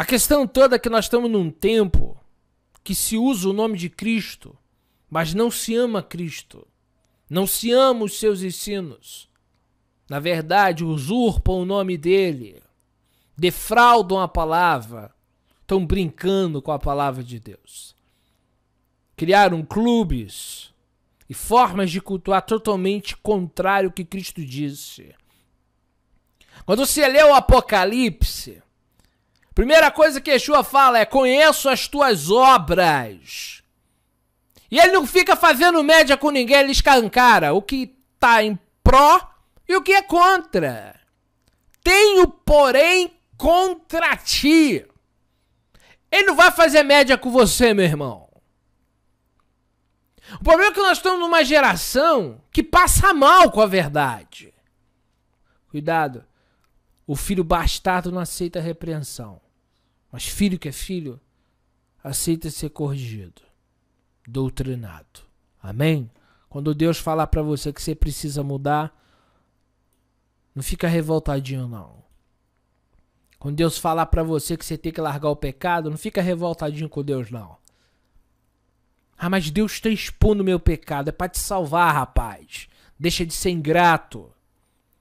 A questão toda é que nós estamos num tempo que se usa o nome de Cristo, mas não se ama Cristo. Não se ama os seus ensinos. Na verdade, usurpam o nome dele, defraudam a palavra, estão brincando com a palavra de Deus. Criaram clubes e formas de cultuar totalmente contrário ao que Cristo disse. Quando você lê o Apocalipse, Primeira coisa que Yeshua fala é: conheço as tuas obras. E ele não fica fazendo média com ninguém, ele escancara o que está em pró e o que é contra. Tenho, porém, contra ti. Ele não vai fazer média com você, meu irmão. O problema é que nós estamos numa geração que passa mal com a verdade. Cuidado. O filho bastardo não aceita repreensão. Mas filho que é filho, aceita ser corrigido, doutrinado. Amém? Quando Deus falar para você que você precisa mudar, não fica revoltadinho não. Quando Deus falar para você que você tem que largar o pecado, não fica revoltadinho com Deus não. Ah, mas Deus está expondo o meu pecado, é para te salvar, rapaz. Deixa de ser ingrato.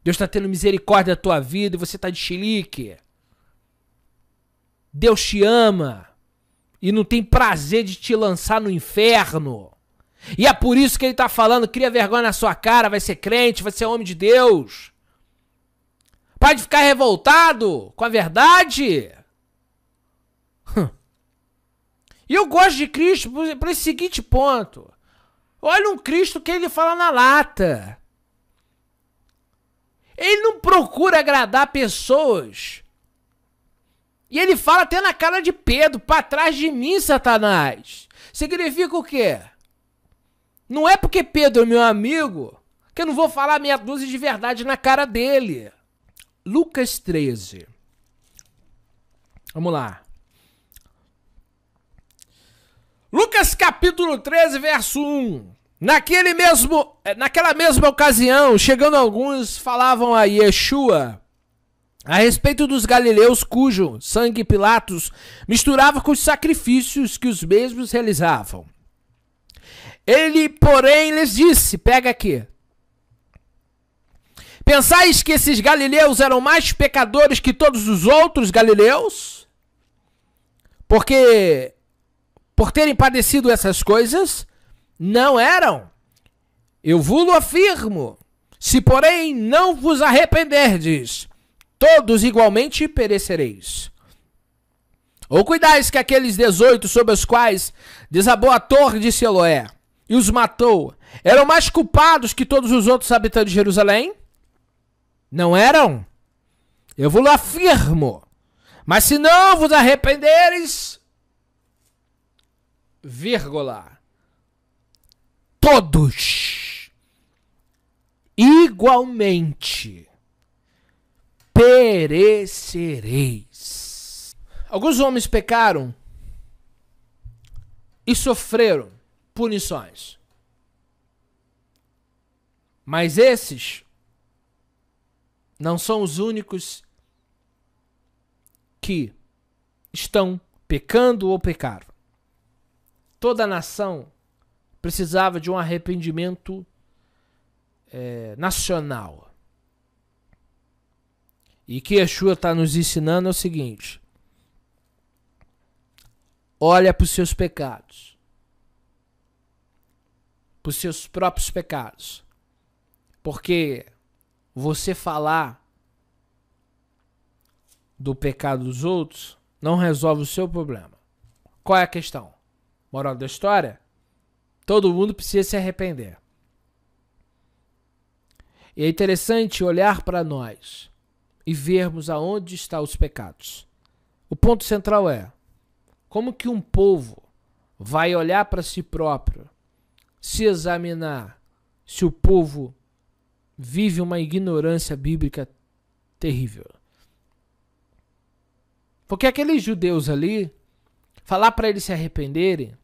Deus está tendo misericórdia da tua vida e você está de chilique. Deus te ama e não tem prazer de te lançar no inferno. E é por isso que ele está falando: cria vergonha na sua cara, vai ser crente, vai ser homem de Deus. Para de ficar revoltado com a verdade. Hum. E eu gosto de Cristo para esse seguinte ponto. Olha um Cristo que ele fala na lata. Ele não procura agradar pessoas e ele fala até na cara de Pedro, para trás de mim, Satanás. Significa o quê? Não é porque Pedro é meu amigo que eu não vou falar meia dúzia de verdade na cara dele. Lucas 13. Vamos lá. Lucas capítulo 13, verso 1. Naquele mesmo, eh, naquela mesma ocasião, chegando alguns, falavam a Yeshua, a respeito dos galileus cujo sangue Pilatos misturava com os sacrifícios que os mesmos realizavam. Ele, porém, lhes disse: pega aqui. Pensais que esses galileus eram mais pecadores que todos os outros galileus? Porque, por terem padecido essas coisas, não eram. Eu vos afirmo. Se, porém, não vos arrependerdes, todos igualmente perecereis. Ou cuidais que aqueles dezoito sobre os quais desabou a torre de Siloé e os matou, eram mais culpados que todos os outros habitantes de Jerusalém? Não eram? Eu vos afirmo. Mas se não vos arrependeres, vírgula, todos igualmente perecereis. Alguns homens pecaram e sofreram punições. Mas esses não são os únicos que estão pecando ou pecaram. Toda a nação precisava de um arrependimento é, nacional. E que Yeshua está nos ensinando é o seguinte: olha para os seus pecados, para os seus próprios pecados, porque você falar do pecado dos outros não resolve o seu problema. Qual é a questão? Moral da história? Todo mundo precisa se arrepender. E é interessante olhar para nós e vermos aonde estão os pecados. O ponto central é: como que um povo vai olhar para si próprio, se examinar se o povo vive uma ignorância bíblica terrível? Porque aqueles judeus ali, falar para eles se arrependerem,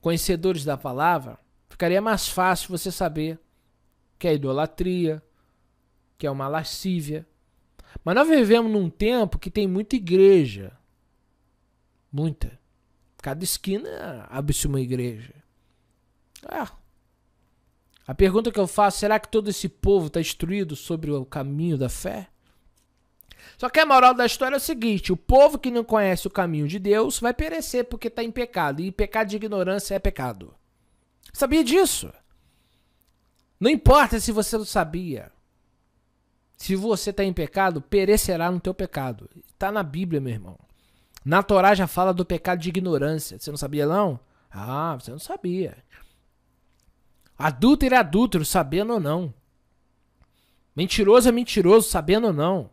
conhecedores da palavra, ficaria mais fácil você saber que é idolatria, que é uma lascívia, mas nós vivemos num tempo que tem muita igreja. Muita. Cada esquina abre-se uma igreja. É. A pergunta que eu faço, será que todo esse povo está instruído sobre o caminho da fé? Só que a moral da história é o seguinte: o povo que não conhece o caminho de Deus vai perecer porque está em pecado. E pecado de ignorância é pecado. Sabia disso? Não importa se você não sabia. Se você está em pecado, perecerá no teu pecado. Está na Bíblia, meu irmão. Na Torá já fala do pecado de ignorância. Você não sabia, não? Ah, você não sabia. Adúltero é adúltero, sabendo ou não. Mentiroso é mentiroso, sabendo ou não.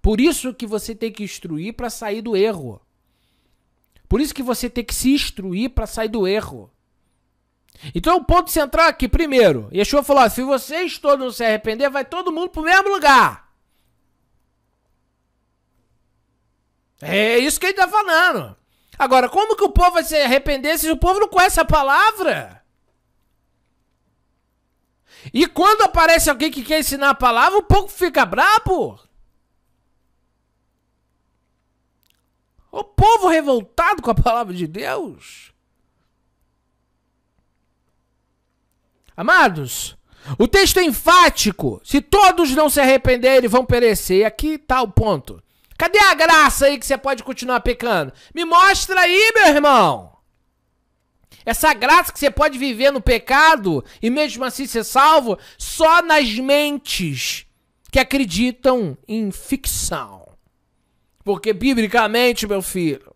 Por isso que você tem que instruir para sair do erro. Por isso que você tem que se instruir para sair do erro. Então o ponto central aqui, primeiro, Yeshua falou: falar se vocês todos se arrepender, vai todo mundo pro mesmo lugar. É isso que ele tá falando. Agora, como que o povo vai se arrepender se o povo não conhece a palavra? E quando aparece alguém que quer ensinar a palavra, o povo fica brabo. O povo revoltado com a palavra de Deus. Amados, o texto é enfático. Se todos não se arrependerem, vão perecer. E aqui está o ponto. Cadê a graça aí que você pode continuar pecando? Me mostra aí, meu irmão. Essa graça que você pode viver no pecado e mesmo assim ser salvo só nas mentes que acreditam em ficção. Porque biblicamente, meu filho,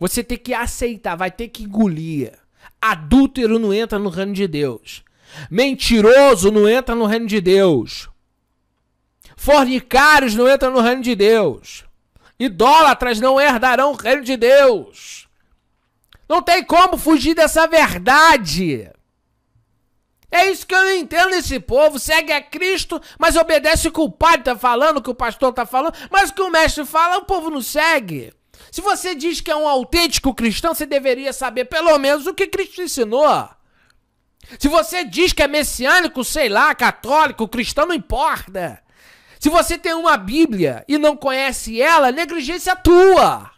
você tem que aceitar, vai ter que engolir Adúltero não entra no reino de Deus. Mentiroso não entra no reino de Deus. Fornicários não entram no reino de Deus. Idólatras não herdarão o reino de Deus. Não tem como fugir dessa verdade. É isso que eu não entendo esse povo. Segue a Cristo, mas obedece o que o padre está falando, o que o pastor está falando, mas o que o mestre fala, o povo não segue. Se você diz que é um autêntico cristão, você deveria saber pelo menos o que Cristo ensinou. Se você diz que é messiânico, sei lá, católico, cristão, não importa. Se você tem uma Bíblia e não conhece ela, negligência é tua.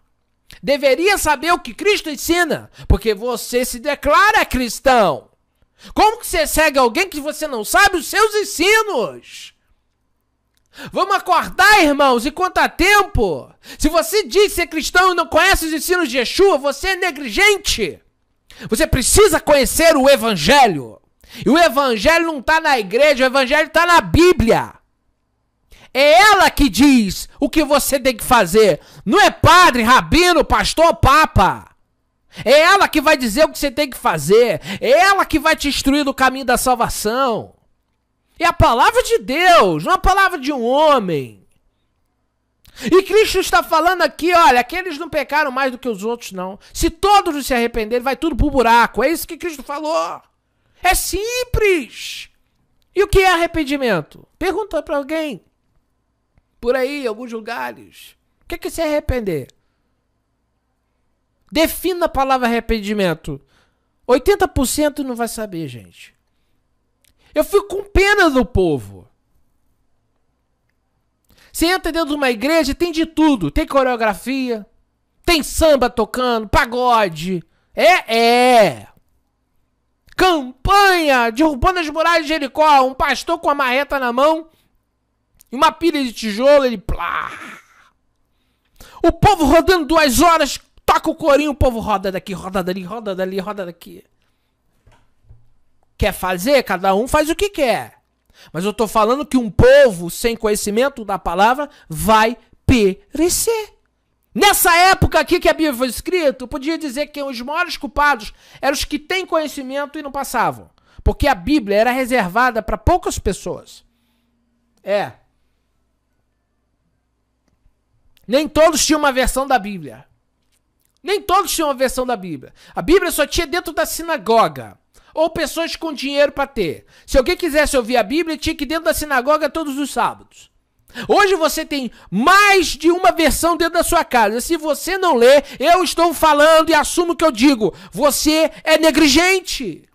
Deveria saber o que Cristo ensina, porque você se declara cristão. Como que você segue alguém que você não sabe os seus ensinos? Vamos acordar, irmãos, quanto a tempo. Se você diz ser cristão e não conhece os ensinos de Yeshua, você é negligente. Você precisa conhecer o Evangelho. E o Evangelho não está na igreja, o Evangelho está na Bíblia. É ela que diz o que você tem que fazer. Não é padre, rabino, pastor, papa. É ela que vai dizer o que você tem que fazer. É ela que vai te instruir no caminho da salvação. É a palavra de Deus, não é a palavra de um homem. E Cristo está falando aqui, olha, aqueles não pecaram mais do que os outros, não. Se todos se arrependerem, vai tudo pro buraco. É isso que Cristo falou. É simples. E o que é arrependimento? Pergunta para alguém. Por aí, em alguns lugares. O que é, que é se arrepender? Defina a palavra arrependimento. 80% não vai saber, gente. Eu fico com pena do povo. Você entra dentro de uma igreja tem de tudo. Tem coreografia, tem samba tocando, pagode. É, é. Campanha derrubando as muralhas de Jericó. Um pastor com a marreta na mão e uma pilha de tijolo. Ele plá. O povo rodando duas horas. Toca o corinho, o povo roda daqui, roda dali, roda dali, roda daqui quer fazer, cada um faz o que quer. Mas eu estou falando que um povo sem conhecimento da palavra vai perecer. Nessa época aqui que a Bíblia foi escrita, eu podia dizer que os maiores culpados eram os que têm conhecimento e não passavam. Porque a Bíblia era reservada para poucas pessoas. É. Nem todos tinham uma versão da Bíblia. Nem todos tinham uma versão da Bíblia. A Bíblia só tinha dentro da sinagoga ou pessoas com dinheiro para ter. Se alguém quisesse ouvir a Bíblia, tinha que ir dentro da sinagoga todos os sábados. Hoje você tem mais de uma versão dentro da sua casa. Se você não lê, eu estou falando e assumo o que eu digo. Você é negligente.